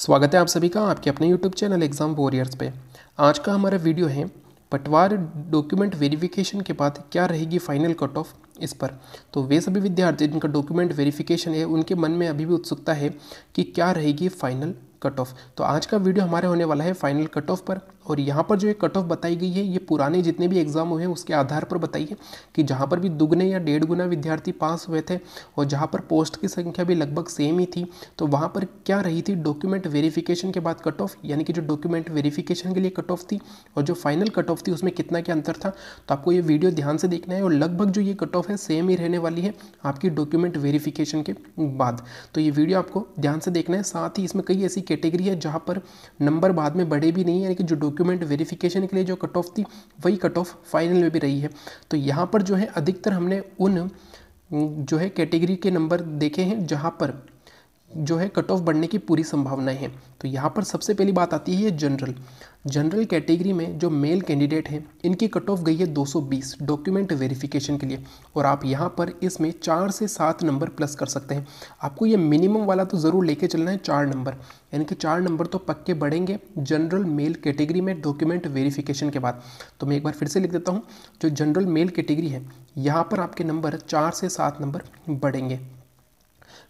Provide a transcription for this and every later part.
स्वागत है आप सभी का आपके अपने YouTube चैनल एग्ज़ाम वॉरियर्स पे आज का हमारा वीडियो है पटवार डॉक्यूमेंट वेरिफिकेशन के बाद क्या रहेगी फाइनल कट ऑफ इस पर तो वे सभी विद्यार्थी जिनका डॉक्यूमेंट वेरिफिकेशन है उनके मन में अभी भी उत्सुकता है कि क्या रहेगी फाइनल कट ऑफ तो आज का वीडियो हमारे होने वाला है फाइनल कट ऑफ पर और यहाँ पर जो ये कट ऑफ बताई गई है ये पुराने जितने भी एग्ज़ाम हुए हैं उसके आधार पर बताई है कि जहाँ पर भी दुगने या डेढ़ गुना विद्यार्थी पास हुए थे और जहाँ पर पोस्ट की संख्या भी लगभग सेम ही थी तो वहाँ पर क्या रही थी डॉक्यूमेंट वेरीफिकेशन के बाद कट ऑफ यानी कि जो डॉक्यूमेंट वेरिफिकेशन के लिए कट ऑफ थी और जो फाइनल कट ऑफ थी उसमें कितना क्या अंतर था तो आपको ये वीडियो ध्यान से देखना है और लगभग जो ये कट ऑफ है सेम ही रहने वाली है आपकी डॉक्यूमेंट वेरीफिकेशन के बाद तो ये वीडियो आपको ध्यान से देखना है साथ ही इसमें कई ऐसी कैटेगरी है जहाँ पर नंबर बाद में बढ़े भी नहीं है यानी कि जो डॉक्यूमेंट वेरिफिकेशन के लिए जो कट ऑफ थी वही कट ऑफ फाइनल में भी रही है तो यहाँ पर जो है अधिकतर हमने उन जो है कैटेगरी के नंबर देखे हैं जहाँ पर जो है कट ऑफ बढ़ने की पूरी संभावनाएं हैं तो यहाँ पर सबसे पहली बात आती है जनरल जनरल कैटेगरी में जो मेल कैंडिडेट हैं इनकी कट ऑफ गई है 220 डॉक्यूमेंट वेरिफिकेशन के लिए और आप यहाँ पर इसमें चार से सात नंबर प्लस कर सकते हैं आपको ये मिनिमम वाला तो ज़रूर लेके चलना है चार नंबर यानी कि चार नंबर तो पक्के बढ़ेंगे जनरल मेल कैटेगरी में डॉक्यूमेंट वेरीफिकेशन के बाद तो मैं एक बार फिर से लिख देता हूँ जो जनरल मेल कैटेगरी है यहाँ पर आपके नंबर चार से सात नंबर बढ़ेंगे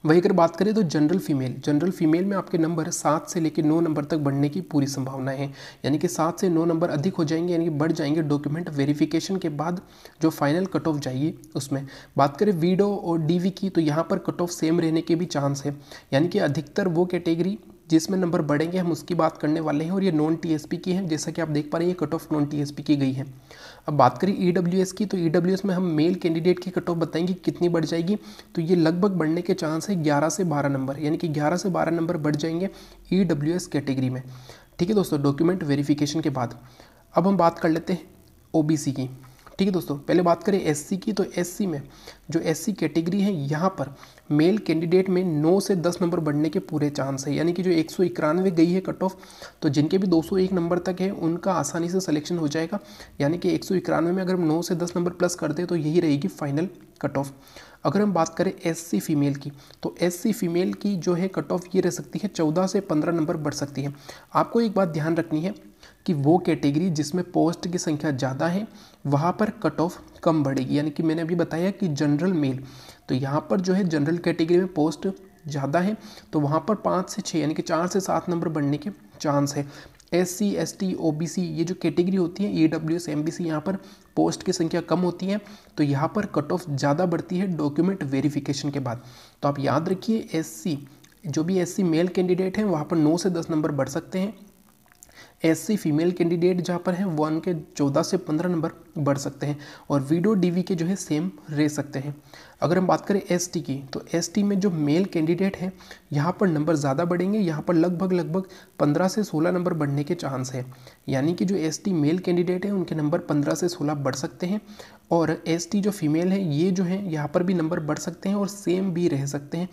वहीं अगर बात करें तो जनरल फीमेल जनरल फीमेल में आपके नंबर सात से लेकर नौ नंबर तक बढ़ने की पूरी संभावना है यानी कि सात से नौ नंबर अधिक हो जाएंगे यानी कि बढ़ जाएंगे डॉक्यूमेंट वेरिफिकेशन के बाद जो फाइनल कट ऑफ जाएगी उसमें बात करें वीडो और डीवी की तो यहाँ पर कट ऑफ सेम रहने के भी चांस है यानी कि अधिकतर वो कैटेगरी जिसमें नंबर बढ़ेंगे हम उसकी बात करने वाले हैं और ये नॉन टीएसपी की है जैसा कि आप देख पा रहे हैं ये कट ऑफ नॉन टीएसपी की गई है अब बात करें ई e की तो ई e में हम मेल कैंडिडेट की कट ऑफ बताएंगे कितनी बढ़ जाएगी तो ये लगभग बढ़ने के चांस है ग्यारह से बारह नंबर यानी कि ग्यारह से बारह नंबर बढ़ जाएंगे ई e कैटेगरी में ठीक है दोस्तों डॉक्यूमेंट वेरिफिकेशन के बाद अब हम बात कर लेते हैं ओ की ठीक है दोस्तों पहले बात करें एससी की तो एससी में जो एससी कैटेगरी है यहाँ पर मेल कैंडिडेट में 9 से 10 नंबर बढ़ने के पूरे चांस है यानी कि जो एक गई है कट ऑफ तो जिनके भी 201 नंबर तक है उनका आसानी से सिलेक्शन हो जाएगा यानी कि एक में अगर हम नौ से दस नंबर प्लस करते हैं तो यही रहेगी फाइनल कट ऑफ अगर हम बात करें एससी फीमेल की तो एससी फीमेल की जो है कट ऑफ ये रह सकती है चौदह से पंद्रह नंबर बढ़ सकती है आपको एक बात ध्यान रखनी है कि वो कैटेगरी जिसमें पोस्ट की संख्या ज़्यादा है वहाँ पर कट ऑफ कम बढ़ेगी यानी कि मैंने अभी बताया कि जनरल मेल तो यहाँ पर जो है जनरल कैटेगरी में पोस्ट ज़्यादा है तो वहाँ पर पाँच से छः यानी कि चार से सात नंबर बढ़ने के चांस है S C S T O B C ये जो कैटेगरी होती है E W S M B C यहाँ पर पोस्ट की संख्या कम होती है तो यहाँ पर कट ऑफ ज़्यादा बढ़ती है डॉक्यूमेंट वेरिफिकेशन के बाद तो आप याद रखिए एस सी जो भी एस सी मेल कैंडिडेट हैं वहाँ पर नौ से दस नंबर बढ़ सकते हैं एससी फीमेल कैंडिडेट जहाँ पर हैं वो उनके चौदह से पंद्रह नंबर बढ़ सकते हैं और वीडो डीवी के जो है सेम रह सकते हैं अगर हम बात करें एसटी की तो एसटी में जो मेल कैंडिडेट हैं यहाँ पर नंबर ज़्यादा बढ़ेंगे यहाँ पर लगभग लगभग पंद्रह से सोलह नंबर बढ़ने के चांस है यानी कि जो एसटी मेल कैंडिडेट हैं उनके नंबर पंद्रह से सोलह बढ़ सकते हैं और एसटी जो फीमेल है ये जो है यहाँ पर भी नंबर बढ़ सकते हैं और सेम भी रह सकते हैं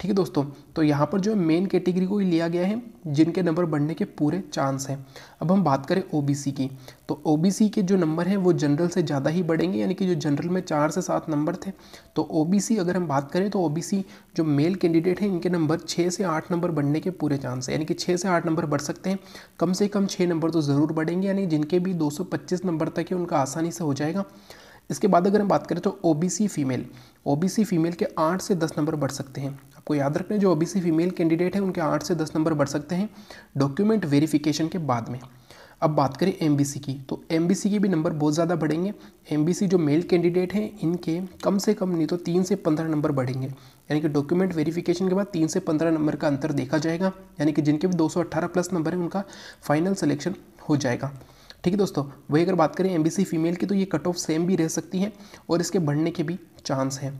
ठीक है दोस्तों तो यहाँ पर जो है मेन कैटेगरी को ही लिया गया है जिनके नंबर बढ़ने के पूरे चांस हैं अब हम बात करें ओबीसी की तो ओबीसी के जो नंबर हैं वो जनरल से ज़्यादा ही बढ़ेंगे यानी कि जो जनरल में चार से सात नंबर थे तो ओबीसी अगर हम बात करें तो ओबीसी जो मेल कैंडिडेट हैं इनके नंबर छः से आठ नंबर बढ़ने के पूरे चांस हैं यानी कि छः से आठ नंबर बढ़ सकते हैं कम से कम छः नंबर तो ज़रूर बढ़ेंगे यानी जिनके भी दो नंबर तक है उनका आसानी से हो जाएगा इसके बाद अगर हम बात करें तो ओबीसी फीमेल ओबीसी फीमेल के आठ से दस नंबर बढ़ सकते हैं आपको याद रखना जो ओबीसी फीमेल कैंडिडेट है उनके आठ से दस नंबर बढ़ सकते हैं डॉक्यूमेंट वेरिफिकेशन के बाद में अब बात करें एम की तो एम के भी नंबर बहुत ज़्यादा बढ़ेंगे एम जो मेल कैंडिडेट हैं इनके कम से कम नहीं तो तीन से पंद्रह नंबर बढ़ेंगे यानी कि डॉक्यूमेंट वेरिफिकेशन के बाद तीन से पंद्रह नंबर का अंतर देखा जाएगा यानी कि जिनके भी अट्ठारह प्लस नंबर हैं उनका फाइनल सिलेक्शन हो जाएगा ठीक है दोस्तों वही अगर बात करें एम फीमेल की तो ये कट ऑफ सेम भी रह सकती है और इसके बढ़ने के भी चांस हैं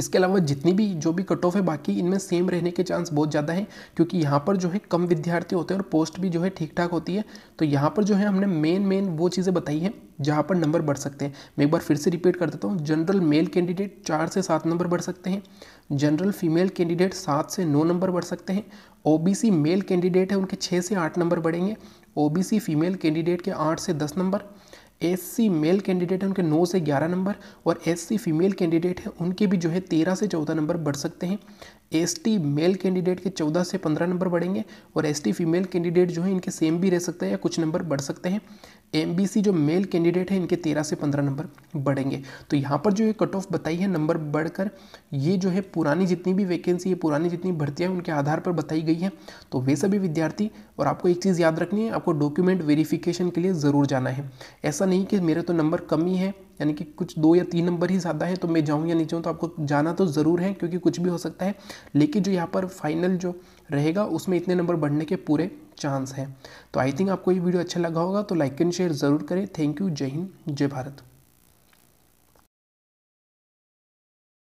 इसके अलावा जितनी भी जो भी कट ऑफ है बाकी इनमें सेम रहने के चांस बहुत ज़्यादा है क्योंकि यहाँ पर जो है कम विद्यार्थी होते हैं और पोस्ट भी जो है ठीक ठाक होती है तो यहाँ पर जो है हमने मेन मेन वो चीज़ें बताई हैं जहाँ पर नंबर बढ़ सकते हैं मैं एक बार फिर से रिपीट कर देता हूँ जनरल मेल कैंडिडेट चार से सात नंबर बढ़ सकते हैं जनरल फीमेल कैंडिडेट सात से नौ नंबर बढ़ सकते हैं ओ मेल कैंडिडेट है उनके छः से आठ नंबर बढ़ेंगे ओ फीमेल कैंडिडेट के आठ से दस नंबर एससी मेल कैंडिडेट हैं उनके नौ से ग्यारह नंबर और एससी फीमेल कैंडिडेट हैं उनके भी जो है तेरह से चौदह नंबर बढ़ सकते हैं एसटी मेल कैंडिडेट के चौदह से पंद्रह नंबर बढ़ेंगे और एसटी फीमेल कैंडिडेट जो है इनके सेम भी रह सकते हैं या कुछ नंबर बढ़ सकते हैं एम जो मेल कैंडिडेट है इनके तेरह से पंद्रह नंबर बढ़ेंगे तो यहाँ पर जो ये कट ऑफ बताई है नंबर बढ़कर ये जो है पुरानी जितनी भी वैकेंसी है पुरानी जितनी भर्तियाँ उनके आधार पर बताई गई हैं तो वे सभी विद्यार्थी और आपको एक चीज़ याद रखनी है आपको डॉक्यूमेंट वेरिफिकेशन के लिए ज़रूर जाना है ऐसा नहीं कि मेरे तो नंबर कम ही है यानी कि कुछ दो या तीन नंबर ही ज़्यादा है तो मैं जाऊँ या नहीं जाऊँ तो आपको जाना तो ज़रूर है क्योंकि कुछ भी हो सकता है लेकिन जो यहाँ पर फाइनल जो रहेगा उसमें इतने नंबर बढ़ने के पूरे चांस हैं तो आई थिंक आपको ये वीडियो अच्छा लगा होगा तो लाइक एंड शेयर ज़रूर करें थैंक यू जय हिंद जय भारत